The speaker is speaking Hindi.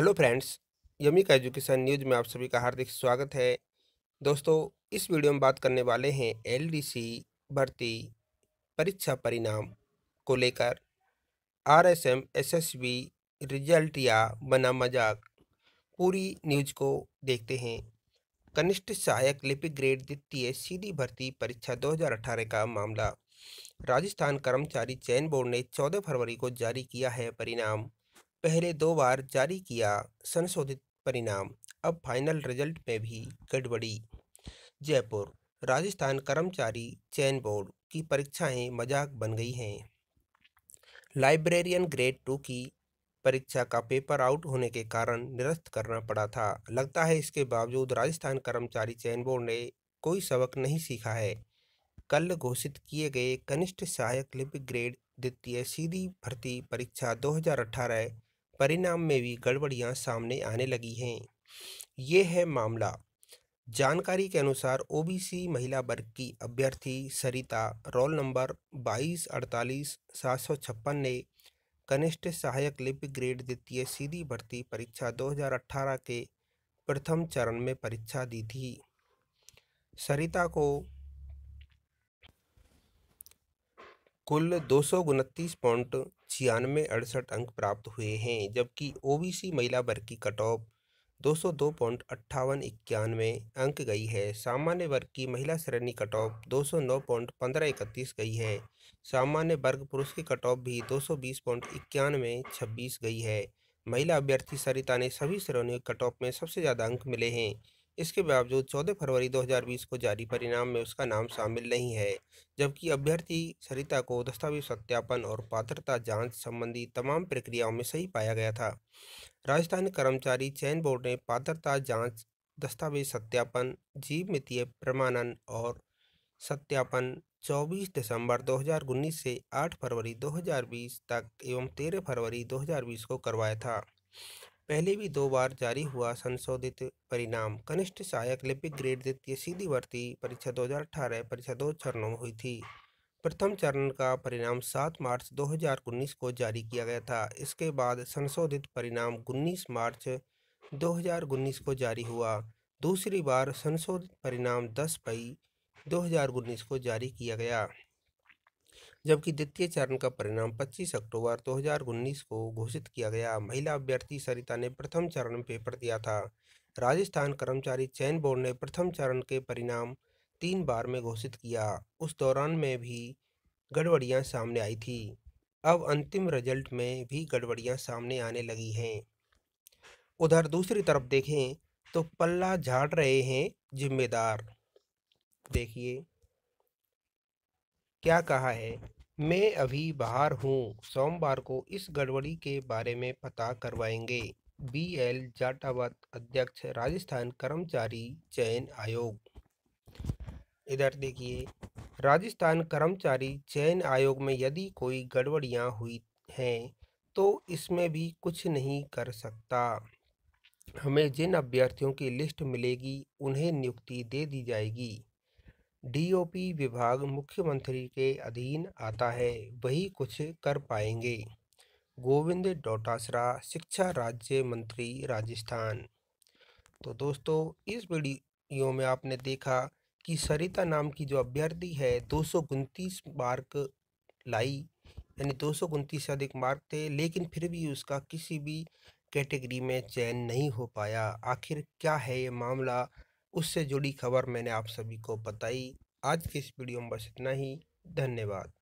हेलो फ्रेंड्स यमिक एजुकेशन न्यूज में आप सभी का हार्दिक स्वागत है दोस्तों इस वीडियो में बात करने वाले हैं एलडीसी भर्ती परीक्षा परिणाम को लेकर आरएसएम एसएसबी रिजल्ट या बना मजाक पूरी न्यूज को देखते हैं कनिष्ठ सहायक लिपिक ग्रेड द्वितीय सीधी भर्ती परीक्षा 2018 का मामला राजस्थान कर्मचारी चयन बोर्ड ने चौदह फरवरी को जारी किया है परिणाम पहले दो बार जारी किया संशोधित परिणाम अब फाइनल रिजल्ट में भी गड़बड़ी जयपुर राजस्थान कर्मचारी चयन बोर्ड की परीक्षाएं मजाक बन गई हैं लाइब्रेरियन ग्रेड टू की परीक्षा का पेपर आउट होने के कारण निरस्त करना पड़ा था लगता है इसके बावजूद राजस्थान कर्मचारी चयन बोर्ड ने कोई सबक नहीं सीखा है कल घोषित किए गए कनिष्ठ सहायक लिपिक ग्रेड द्वितीय सीधी भर्ती परीक्षा 2018 परिणाम में भी गड़बड़ियां सामने आने लगी हैं ये है मामला जानकारी के अनुसार ओबीसी महिला वर्ग की अभ्यर्थी सरिता रोल नंबर बाईस अड़तालीस सात सौ छप्पन ने कनिष्ठ सहायक लिप ग्रेड द्वितीय सीधी भर्ती परीक्षा 2018 के प्रथम चरण में परीक्षा दी थी सरिता को कुल दो सौ उनतीस पॉइंट छियानवे अड़सठ अंक प्राप्त हुए हैं जबकि ओबीसी महिला वर्ग की कट ऑफ दो सौ दो पॉइंट अट्ठावन इक्यानवे अंक गई है सामान्य वर्ग की महिला श्रेणी कट ऑफ दो सौ नौ पॉइंट पंद्रह इकतीस गई है सामान्य वर्ग पुरुष की कट ऑफ भी दो सौ बीस पॉइंट इक्यानवे छब्बीस गई है महिला अभ्यर्थी सरिता ने सभी श्रेणियों कट ऑफ में सबसे ज़्यादा अंक मिले हैं इसके बावजूद चौदह फरवरी 2020 को जारी परिणाम में उसका नाम शामिल नहीं है जबकि अभ्यर्थी सरिता को दस्तावेज सत्यापन और पात्रता जांच संबंधी तमाम प्रक्रियाओं में सही पाया गया था राजस्थान कर्मचारी चयन बोर्ड ने पात्रता जांच दस्तावेज सत्यापन जीव मितीय प्रमाणन और सत्यापन 24 दिसंबर 2019 से 8 फरवरी 2020 तक एवं 13 फरवरी 2020 को करवाया था पहले भी दो बार जारी हुआ संशोधित परिणाम कनिष्ठ सहायक लिपिक ग्रेड द्वितीय सीधी भर्ती परीक्षा 2018 परीक्षा दो चरणों में हुई थी प्रथम चरण का परिणाम 7 मार्च 2019 को जारी किया गया था इसके बाद संशोधित परिणाम 19 मार्च 2019 को जारी हुआ दूसरी बार संशोधित परिणाम 10 मई 2019 को जारी किया गया जबकि द्वितीय चरण का परिणाम 25 अक्टूबर 2019 को घोषित किया गया महिला अभ्यर्थी सरिता ने प्रथम चरण में पेपर दिया था राजस्थान कर्मचारी चयन बोर्ड ने प्रथम चरण के परिणाम तीन बार में घोषित किया उस दौरान में भी गड़बड़ियां सामने आई थी अब अंतिम रिजल्ट में भी गड़बड़ियां सामने आने लगी हैं उधर दूसरी तरफ देखें तो पल्ला झाड़ रहे हैं जिम्मेदार देखिए क्या कहा है मैं अभी बाहर हूँ सोमवार को इस गड़बड़ी के बारे में पता करवाएंगे बी एल जाटावत अध्यक्ष राजस्थान कर्मचारी चयन आयोग इधर देखिए राजस्थान कर्मचारी चयन आयोग में यदि कोई गड़बड़ियाँ हुई हैं तो इसमें भी कुछ नहीं कर सकता हमें जिन अभ्यर्थियों की लिस्ट मिलेगी उन्हें नियुक्ति दे दी जाएगी डीओपी विभाग मुख्यमंत्री के अधीन आता है वही कुछ कर पाएंगे गोविंद डोटासरा शिक्षा राज्य मंत्री राजस्थान तो दोस्तों इस वीडियो में आपने देखा कि सरिता नाम की जो अभ्यर्थी है दो मार्क लाई यानी दो से अधिक मार्क थे लेकिन फिर भी उसका किसी भी कैटेगरी में चयन नहीं हो पाया आखिर क्या है ये मामला उससे जुड़ी खबर मैंने आप सभी को बताई आज के इस वीडियो में बस इतना ही धन्यवाद